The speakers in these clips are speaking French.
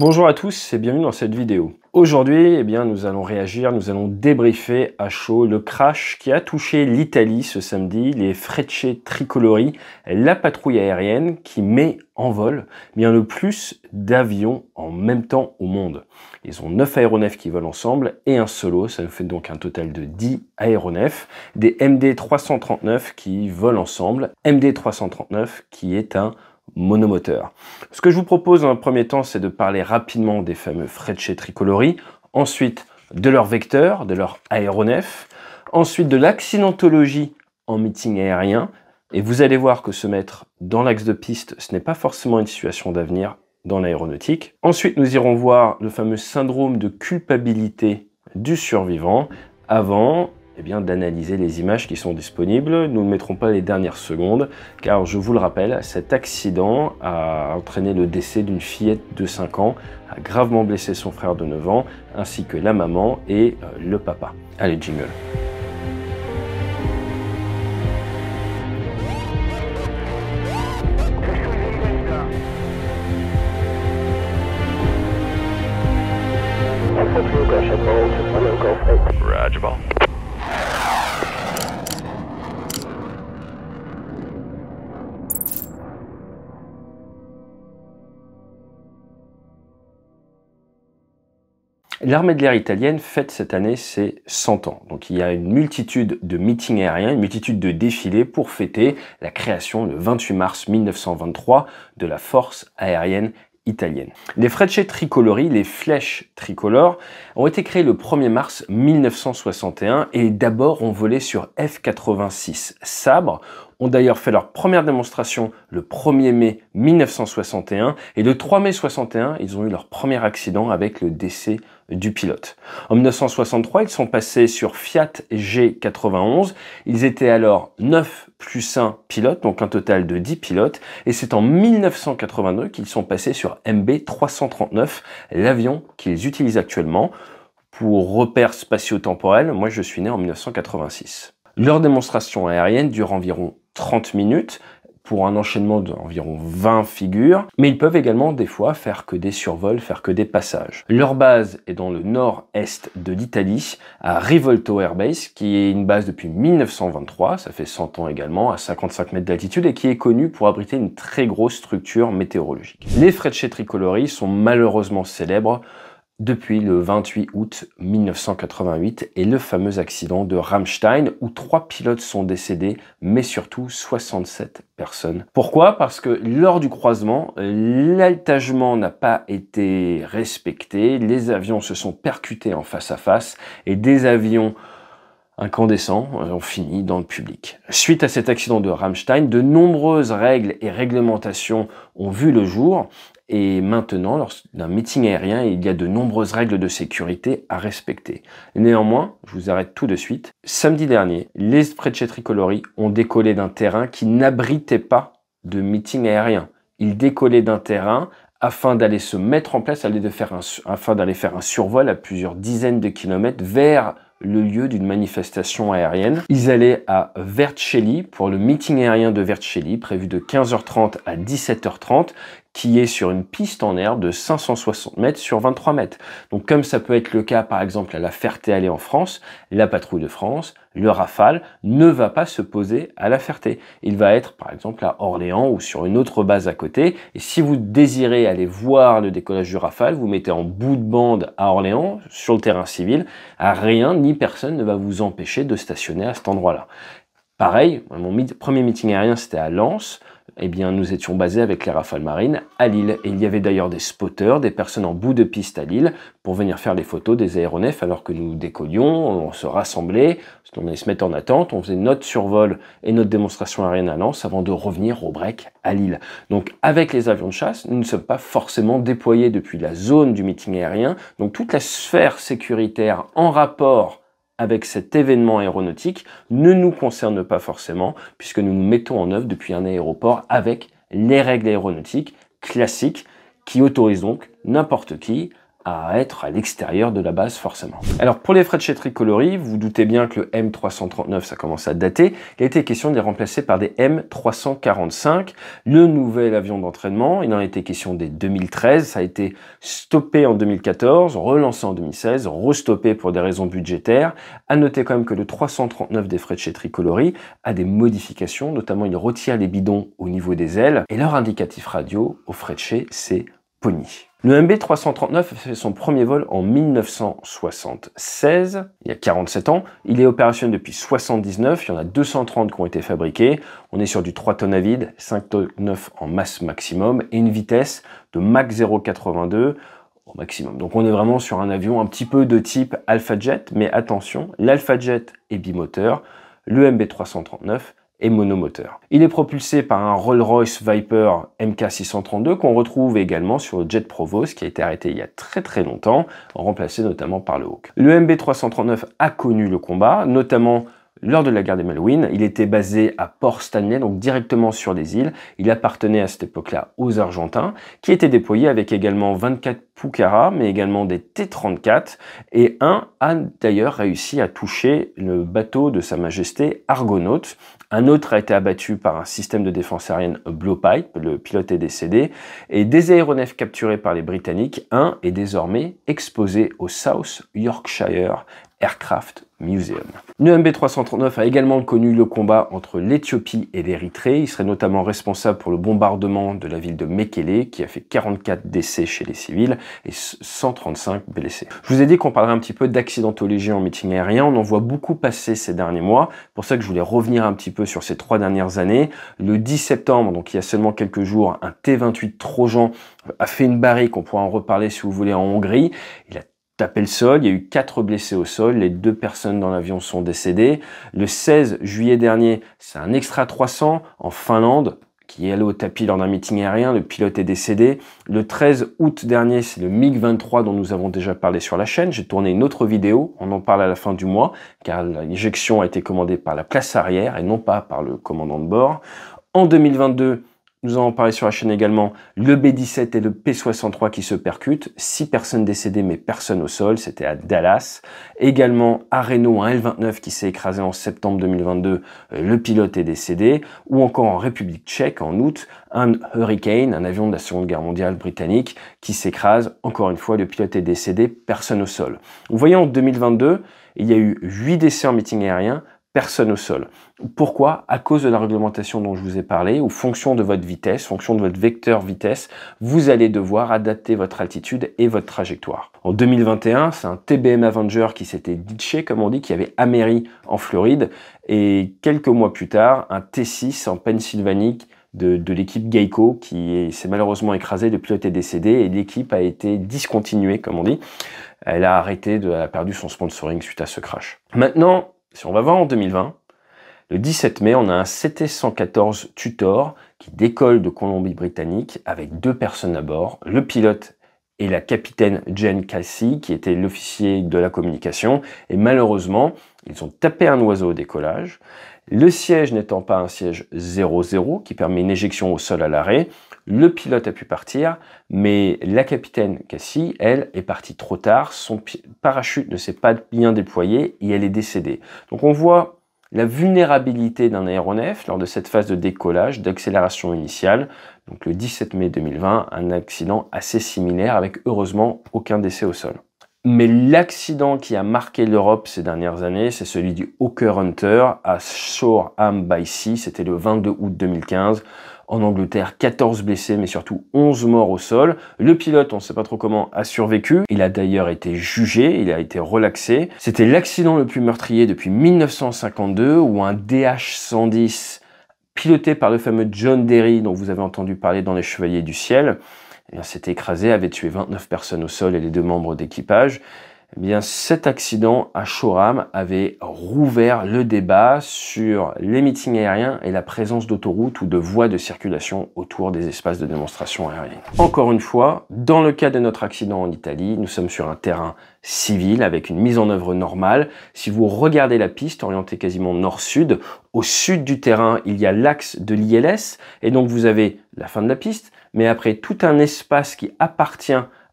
Bonjour à tous et bienvenue dans cette vidéo. Aujourd'hui, eh bien, nous allons réagir, nous allons débriefer à chaud le crash qui a touché l'Italie ce samedi, les Frecce Tricolori, la patrouille aérienne qui met en vol bien le plus d'avions en même temps au monde. Ils ont 9 aéronefs qui volent ensemble et un solo, ça nous fait donc un total de 10 aéronefs, des MD-339 qui volent ensemble, MD-339 qui est un monomoteur. Ce que je vous propose en un premier temps, c'est de parler rapidement des fameux Frechets Tricolori, ensuite de leur vecteur, de leur aéronef, ensuite de l'accidentologie en meeting aérien, et vous allez voir que se mettre dans l'axe de piste, ce n'est pas forcément une situation d'avenir dans l'aéronautique. Ensuite, nous irons voir le fameux syndrome de culpabilité du survivant avant eh bien, d'analyser les images qui sont disponibles. Nous ne mettrons pas les dernières secondes, car je vous le rappelle, cet accident a entraîné le décès d'une fillette de 5 ans, a gravement blessé son frère de 9 ans, ainsi que la maman et euh, le papa. Allez, jingle L'armée de l'air italienne fête cette année ses 100 ans. Donc il y a une multitude de meetings aériens, une multitude de défilés pour fêter la création le 28 mars 1923 de la force aérienne italienne. Les frecce tricolori, les flèches tricolores, ont été créées le 1er mars 1961 et d'abord ont volé sur F-86 Sabre, ont d'ailleurs fait leur première démonstration le 1er mai 1961 et le 3 mai 1961, ils ont eu leur premier accident avec le décès du pilote. En 1963, ils sont passés sur Fiat G91. Ils étaient alors 9 plus 1 pilotes, donc un total de 10 pilotes. Et c'est en 1982 qu'ils sont passés sur MB339, l'avion qu'ils utilisent actuellement. Pour repères spatio-temporels, moi je suis né en 1986. Leur démonstration aérienne dure environ 30 minutes pour un enchaînement d'environ 20 figures, mais ils peuvent également des fois faire que des survols, faire que des passages. Leur base est dans le nord-est de l'Italie, à Rivolto Air Base, qui est une base depuis 1923, ça fait 100 ans également, à 55 mètres d'altitude et qui est connue pour abriter une très grosse structure météorologique. Les Frecce Tricolori sont malheureusement célèbres depuis le 28 août 1988 et le fameux accident de Rammstein où trois pilotes sont décédés, mais surtout 67 personnes. Pourquoi Parce que lors du croisement, l'altagement n'a pas été respecté, les avions se sont percutés en face à face et des avions incandescents ont fini dans le public. Suite à cet accident de Rammstein, de nombreuses règles et réglementations ont vu le jour et maintenant, lors d'un meeting aérien, il y a de nombreuses règles de sécurité à respecter. Néanmoins, je vous arrête tout de suite. Samedi dernier, les Spreadsheet Tricolori ont décollé d'un terrain qui n'abritait pas de meeting aérien. Ils décollaient d'un terrain afin d'aller se mettre en place, afin d'aller faire un survol à plusieurs dizaines de kilomètres vers le lieu d'une manifestation aérienne. Ils allaient à Vercelli pour le meeting aérien de Vercelli, prévu de 15h30 à 17h30, qui est sur une piste en herbe de 560 mètres sur 23 mètres. Donc comme ça peut être le cas par exemple à la ferté Allée en France, la patrouille de France, le Rafale ne va pas se poser à la Ferté. Il va être par exemple à Orléans ou sur une autre base à côté. Et si vous désirez aller voir le décollage du Rafale, vous mettez en bout de bande à Orléans, sur le terrain civil, rien ni personne ne va vous empêcher de stationner à cet endroit-là. Pareil, mon premier meeting aérien c'était à Lens, eh bien, nous étions basés avec les rafales marines à Lille. Et il y avait d'ailleurs des spotters, des personnes en bout de piste à Lille, pour venir faire des photos des aéronefs alors que nous décollions, on se rassemblait, on allait se mettre en attente, on faisait notre survol et notre démonstration aérienne à Lens avant de revenir au break à Lille. Donc, avec les avions de chasse, nous ne sommes pas forcément déployés depuis la zone du meeting aérien. Donc, toute la sphère sécuritaire en rapport avec cet événement aéronautique ne nous concerne pas forcément puisque nous nous mettons en œuvre depuis un aéroport avec les règles aéronautiques classiques qui autorisent donc n'importe qui à être à l'extérieur de la base forcément. Alors pour les chez Tricolori, vous, vous doutez bien que le M339 ça commence à dater, il a été question de les remplacer par des M345, le nouvel avion d'entraînement, il en été question dès 2013, ça a été stoppé en 2014, relancé en 2016, restoppé pour des raisons budgétaires. À noter quand même que le 339 des chez Tricolori a des modifications, notamment il retire les bidons au niveau des ailes et leur indicatif radio au chez c'est le MB339 fait son premier vol en 1976, il y a 47 ans. Il est opérationnel depuis 79, il y en a 230 qui ont été fabriqués. On est sur du 3 tonnes à vide, 5 tonnes 9 en masse maximum et une vitesse de max 0,82 au maximum. Donc on est vraiment sur un avion un petit peu de type Alpha Jet, mais attention, l'Alpha Jet est bimoteur, le MB339 et monomoteur. Il est propulsé par un Rolls-Royce Viper MK632 qu'on retrouve également sur le Jet Provost qui a été arrêté il y a très très longtemps, remplacé notamment par le Hawk. Le MB339 a connu le combat, notamment lors de la guerre des Malouines. Il était basé à Port Stanley, donc directement sur les îles. Il appartenait à cette époque-là aux Argentins, qui étaient déployés avec également 24 Pucara, mais également des T-34. Et un a d'ailleurs réussi à toucher le bateau de Sa Majesté Argonaut. Un autre a été abattu par un système de défense aérienne Blowpipe, le pilote est décédé, et des aéronefs capturés par les Britanniques, un est désormais exposé au South Yorkshire Aircraft Museum. MB 339 a également connu le combat entre l'Éthiopie et l'Érythrée. Il serait notamment responsable pour le bombardement de la ville de Mekele, qui a fait 44 décès chez les civils et 135 blessés. Je vous ai dit qu'on parlerait un petit peu d'accidentologie en meeting aérien. On en voit beaucoup passer ces derniers mois. Pour ça que je voulais revenir un petit peu sur ces trois dernières années. Le 10 septembre, donc il y a seulement quelques jours, un T28 Trojan a fait une barrique. On pourra en reparler si vous voulez en Hongrie. Il a tapé le sol, il y a eu quatre blessés au sol, les deux personnes dans l'avion sont décédées. Le 16 juillet dernier, c'est un extra 300 en Finlande qui est allé au tapis lors d'un meeting aérien, le pilote est décédé. Le 13 août dernier, c'est le MiG-23 dont nous avons déjà parlé sur la chaîne. J'ai tourné une autre vidéo, on en parle à la fin du mois, car l'injection a été commandée par la place arrière et non pas par le commandant de bord. En 2022, nous avons parlé sur la chaîne également le B-17 et le P-63 qui se percutent. Six personnes décédées mais personne au sol, c'était à Dallas. Également à Reno, un L-29 qui s'est écrasé en septembre 2022, euh, le pilote est décédé. Ou encore en République tchèque en août, un Hurricane, un avion de la Seconde Guerre mondiale britannique qui s'écrase. Encore une fois, le pilote est décédé, personne au sol. Vous voyez en 2022, il y a eu 8 décès en meeting aérien, personne au sol. Pourquoi À cause de la réglementation dont je vous ai parlé, ou fonction de votre vitesse, fonction de votre vecteur vitesse, vous allez devoir adapter votre altitude et votre trajectoire. En 2021, c'est un TBM Avenger qui s'était ditché, comme on dit, qui avait améri en Floride, et quelques mois plus tard, un T6 en Pennsylvanie de, l'équipe Geico qui s'est malheureusement écrasé, le pilote est décédé et l'équipe a été discontinuée, comme on dit. Elle a arrêté, de, elle a perdu son sponsoring suite à ce crash. Maintenant, si on va voir en 2020, le 17 mai, on a un CT-114 Tutor qui décolle de Colombie-Britannique avec deux personnes à bord, le pilote et la capitaine Jane Cassie, qui était l'officier de la communication. Et malheureusement, ils ont tapé un oiseau au décollage. Le siège n'étant pas un siège 0-0 qui permet une éjection au sol à l'arrêt, le pilote a pu partir, mais la capitaine Cassie, elle, est partie trop tard. Son parachute ne s'est pas bien déployé et elle est décédée. Donc on voit la vulnérabilité d'un aéronef lors de cette phase de décollage, d'accélération initiale. Donc le 17 mai 2020, un accident assez similaire avec heureusement aucun décès au sol. Mais l'accident qui a marqué l'Europe ces dernières années, c'est celui du Hawker Hunter à Shoreham by Sea. C'était le 22 août 2015. En Angleterre, 14 blessés, mais surtout 11 morts au sol. Le pilote, on ne sait pas trop comment, a survécu. Il a d'ailleurs été jugé, il a été relaxé. C'était l'accident le plus meurtrier depuis 1952, où un DH-110, piloté par le fameux John Derry, dont vous avez entendu parler dans Les Chevaliers du Ciel, s'était eh écrasé, avait tué 29 personnes au sol et les deux membres d'équipage eh bien, cet accident à Shoram avait rouvert le débat sur les meetings aériens et la présence d'autoroutes ou de voies de circulation autour des espaces de démonstration aérienne. Encore une fois, dans le cas de notre accident en Italie, nous sommes sur un terrain civil avec une mise en œuvre normale. Si vous regardez la piste orientée quasiment nord-sud, au sud du terrain, il y a l'axe de l'ILS et donc vous avez la fin de la piste, mais après tout un espace qui appartient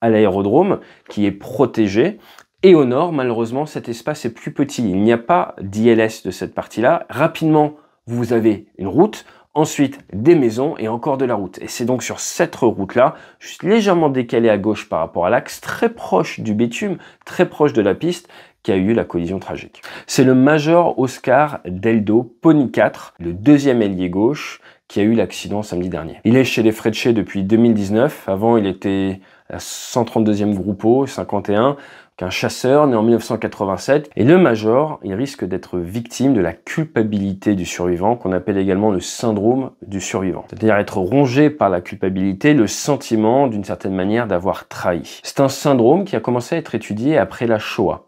à l'aérodrome, qui est protégé. Et au nord, malheureusement, cet espace est plus petit. Il n'y a pas d'ILS de cette partie-là. Rapidement, vous avez une route, ensuite des maisons et encore de la route. Et c'est donc sur cette route-là, juste légèrement décalée à gauche par rapport à l'axe, très proche du bitume, très proche de la piste, qu'a eu la collision tragique. C'est le major Oscar Deldo Pony 4, le deuxième ailier gauche, qui a eu l'accident samedi dernier. Il est chez les Frecce depuis 2019. Avant, il était 132e Groupeau, 51, qu'un chasseur né en 1987. Et le major, il risque d'être victime de la culpabilité du survivant, qu'on appelle également le syndrome du survivant. C'est-à-dire être rongé par la culpabilité, le sentiment d'une certaine manière d'avoir trahi. C'est un syndrome qui a commencé à être étudié après la Shoah.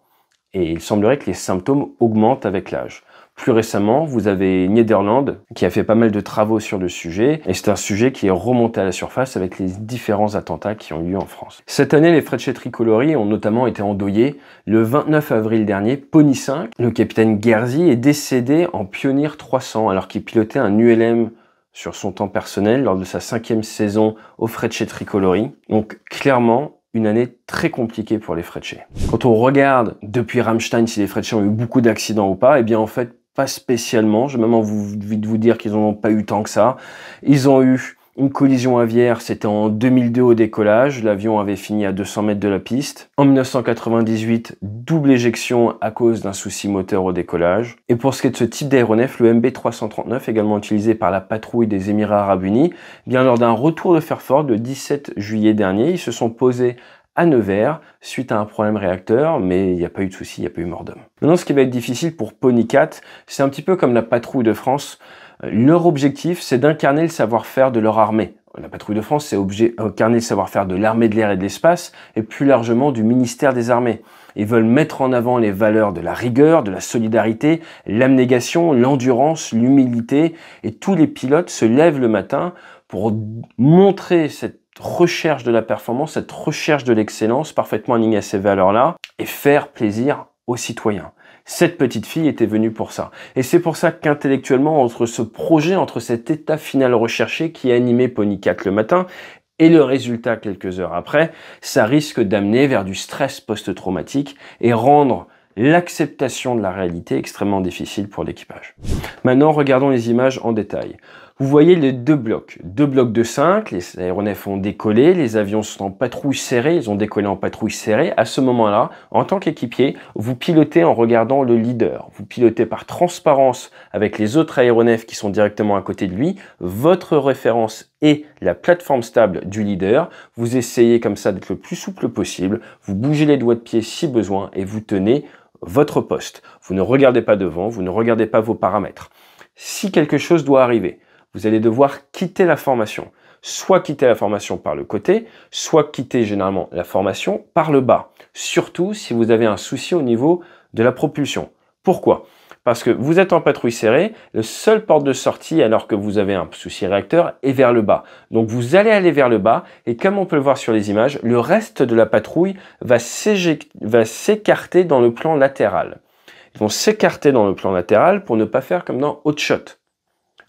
Et il semblerait que les symptômes augmentent avec l'âge. Plus récemment, vous avez Nederland qui a fait pas mal de travaux sur le sujet et c'est un sujet qui est remonté à la surface avec les différents attentats qui ont eu lieu en France. Cette année, les Frecce Tricolori ont notamment été endoyés Le 29 avril dernier, Pony 5, le capitaine Guerzy, est décédé en Pionnier 300 alors qu'il pilotait un ULM sur son temps personnel lors de sa cinquième saison au Frecce Tricolori. Donc clairement, une année très compliquée pour les Frecce. Quand on regarde depuis Rammstein si les Frecce ont eu beaucoup d'accidents ou pas, eh bien en fait spécialement. J'ai même envie de vous dire qu'ils n'ont pas eu tant que ça. Ils ont eu une collision aviaire, c'était en 2002 au décollage. L'avion avait fini à 200 mètres de la piste. En 1998, double éjection à cause d'un souci moteur au décollage. Et pour ce qui est de ce type d'aéronef, le MB339, également utilisé par la patrouille des Émirats Arabes Unis, bien lors d'un retour de Fairford le 17 juillet dernier, ils se sont posés à Nevers suite à un problème réacteur, mais il n'y a pas eu de souci, il n'y a pas eu mort d'homme. Maintenant, ce qui va être difficile pour Ponycat, c'est un petit peu comme la patrouille de France. Euh, leur objectif, c'est d'incarner le savoir-faire de leur armée. La patrouille de France, c'est incarner le savoir-faire de l'armée de l'air et de l'espace, et plus largement du ministère des armées. Ils veulent mettre en avant les valeurs de la rigueur, de la solidarité, l'abnégation, l'endurance, l'humilité, et tous les pilotes se lèvent le matin pour montrer cette recherche de la performance, cette recherche de l'excellence parfaitement alignée à ces valeurs-là et faire plaisir aux citoyens. Cette petite fille était venue pour ça. Et c'est pour ça qu'intellectuellement, entre ce projet, entre cet état final recherché qui a animé Pony le matin et le résultat quelques heures après, ça risque d'amener vers du stress post-traumatique et rendre l'acceptation de la réalité extrêmement difficile pour l'équipage. Maintenant, regardons les images en détail. Vous voyez les deux blocs, deux blocs de 5, les aéronefs ont décollé, les avions sont en patrouille serrée, ils ont décollé en patrouille serrée. À ce moment-là, en tant qu'équipier, vous pilotez en regardant le leader. Vous pilotez par transparence avec les autres aéronefs qui sont directement à côté de lui, votre référence est la plateforme stable du leader. Vous essayez comme ça d'être le plus souple possible, vous bougez les doigts de pied si besoin et vous tenez votre poste. Vous ne regardez pas devant, vous ne regardez pas vos paramètres. Si quelque chose doit arriver, vous allez devoir quitter la formation. Soit quitter la formation par le côté, soit quitter généralement la formation par le bas. Surtout si vous avez un souci au niveau de la propulsion. Pourquoi Parce que vous êtes en patrouille serrée, le seul porte de sortie alors que vous avez un souci réacteur est vers le bas. Donc vous allez aller vers le bas et comme on peut le voir sur les images, le reste de la patrouille va s'écarter dans le plan latéral. Ils vont s'écarter dans le plan latéral pour ne pas faire comme dans hot shot.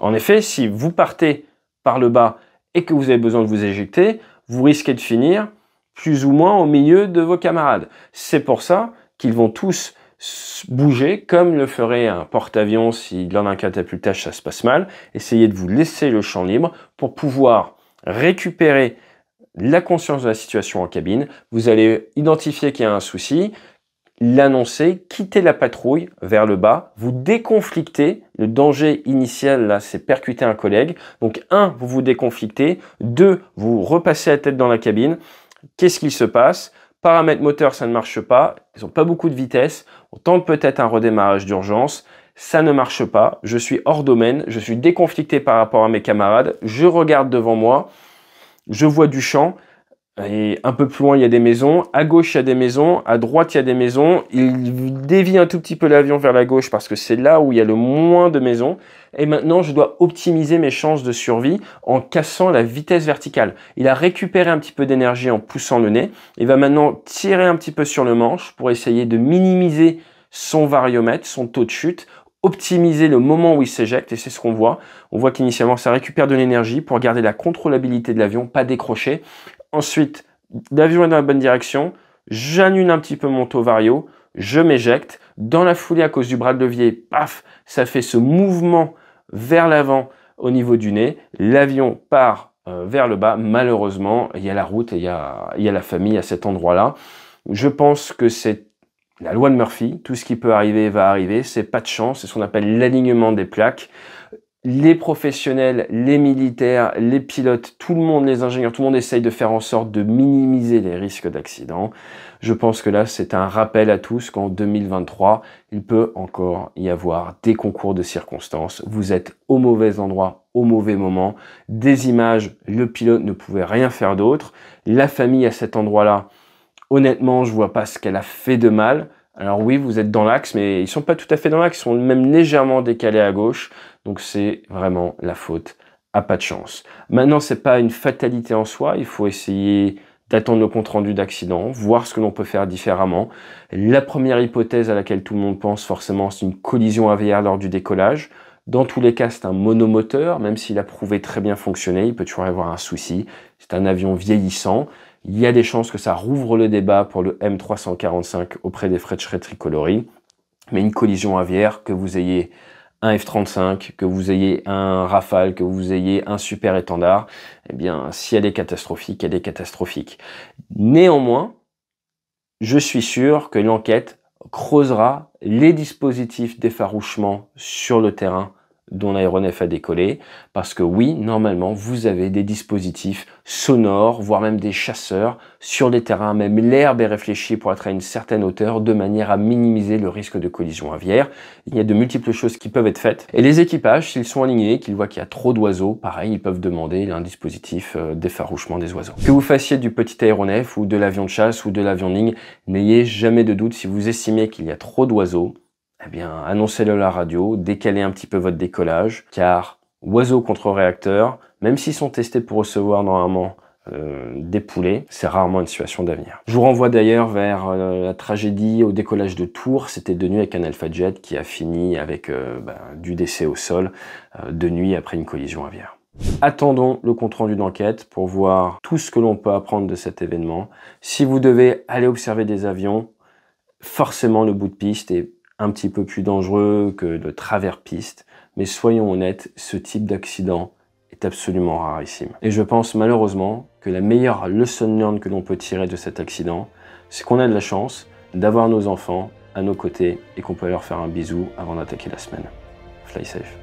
En effet, si vous partez par le bas et que vous avez besoin de vous éjecter, vous risquez de finir plus ou moins au milieu de vos camarades. C'est pour ça qu'ils vont tous bouger comme le ferait un porte-avions si lors un catapultage ça se passe mal. Essayez de vous laisser le champ libre pour pouvoir récupérer la conscience de la situation en cabine. Vous allez identifier qu'il y a un souci, l'annoncer, quitter la patrouille vers le bas, vous déconflicter, Le danger initial, là, c'est percuter un collègue. Donc, un, vous vous déconflictez. Deux, vous repassez la tête dans la cabine. Qu'est-ce qu'il se passe Paramètres moteur, ça ne marche pas. Ils n'ont pas beaucoup de vitesse. On tente peut-être un redémarrage d'urgence. Ça ne marche pas. Je suis hors domaine. Je suis déconflicté par rapport à mes camarades. Je regarde devant moi. Je vois du champ. Et un peu plus loin, il y a des maisons. À gauche, il y a des maisons. À droite, il y a des maisons. Il dévie un tout petit peu l'avion vers la gauche parce que c'est là où il y a le moins de maisons. Et maintenant, je dois optimiser mes chances de survie en cassant la vitesse verticale. Il a récupéré un petit peu d'énergie en poussant le nez. Il va maintenant tirer un petit peu sur le manche pour essayer de minimiser son variomètre, son taux de chute, optimiser le moment où il s'éjecte, et c'est ce qu'on voit. On voit qu'initialement, ça récupère de l'énergie pour garder la contrôlabilité de l'avion, pas décrocher. Ensuite, l'avion est dans la bonne direction, j'annule un petit peu mon taux vario, je m'éjecte. Dans la foulée, à cause du bras de levier, paf, ça fait ce mouvement vers l'avant au niveau du nez. L'avion part euh, vers le bas. Malheureusement, il y a la route et il y a, il y a la famille à cet endroit-là. Je pense que c'est la loi de Murphy. Tout ce qui peut arriver va arriver. C'est pas de chance. C'est ce qu'on appelle l'alignement des plaques les professionnels, les militaires, les pilotes, tout le monde, les ingénieurs, tout le monde essaye de faire en sorte de minimiser les risques d'accident. Je pense que là, c'est un rappel à tous qu'en 2023, il peut encore y avoir des concours de circonstances. Vous êtes au mauvais endroit, au mauvais moment. Des images, le pilote ne pouvait rien faire d'autre. La famille à cet endroit-là, honnêtement, je vois pas ce qu'elle a fait de mal. Alors oui, vous êtes dans l'axe, mais ils sont pas tout à fait dans l'axe, ils sont même légèrement décalés à gauche. Donc c'est vraiment la faute à pas de chance. Maintenant, c'est pas une fatalité en soi, il faut essayer d'attendre le compte rendu d'accident, voir ce que l'on peut faire différemment. La première hypothèse à laquelle tout le monde pense forcément, c'est une collision AVR lors du décollage. Dans tous les cas, c'est un monomoteur, même s'il a prouvé très bien fonctionner, il peut toujours y avoir un souci. C'est un avion vieillissant, il y a des chances que ça rouvre le débat pour le M345 auprès des French Tricolori. Mais une collision aviaire, que vous ayez un F-35, que vous ayez un Rafale, que vous ayez un super étendard, eh bien, si elle est catastrophique, elle est catastrophique. Néanmoins, je suis sûr que l'enquête creusera les dispositifs d'effarouchement sur le terrain dont l'aéronef a décollé, parce que oui, normalement, vous avez des dispositifs sonores, voire même des chasseurs sur les terrains, même l'herbe est réfléchie pour être à une certaine hauteur de manière à minimiser le risque de collision aviaire. Il y a de multiples choses qui peuvent être faites. Et les équipages, s'ils sont alignés, qu'ils voient qu'il y a trop d'oiseaux, pareil, ils peuvent demander un dispositif euh, d'effarouchement des oiseaux. Que vous fassiez du petit aéronef ou de l'avion de chasse ou de l'avion ligne, n'ayez jamais de doute si vous estimez qu'il y a trop d'oiseaux, eh bien, annoncez-le à la radio, décalez un petit peu votre décollage, car oiseaux contre réacteurs, même s'ils sont testés pour recevoir normalement euh, des poulets, c'est rarement une situation d'avenir. Je vous renvoie d'ailleurs vers euh, la tragédie au décollage de Tours. C'était de nuit avec un Alpha Jet qui a fini avec euh, bah, du décès au sol de nuit après une collision aviaire. Attendons le compte-rendu d'enquête pour voir tout ce que l'on peut apprendre de cet événement. Si vous devez aller observer des avions, forcément le bout de piste est un petit peu plus dangereux que de travers-piste, mais soyons honnêtes, ce type d'accident est absolument rarissime. Et je pense malheureusement que la meilleure leçon learned que l'on peut tirer de cet accident, c'est qu'on a de la chance d'avoir nos enfants à nos côtés et qu'on peut leur faire un bisou avant d'attaquer la semaine. Fly safe.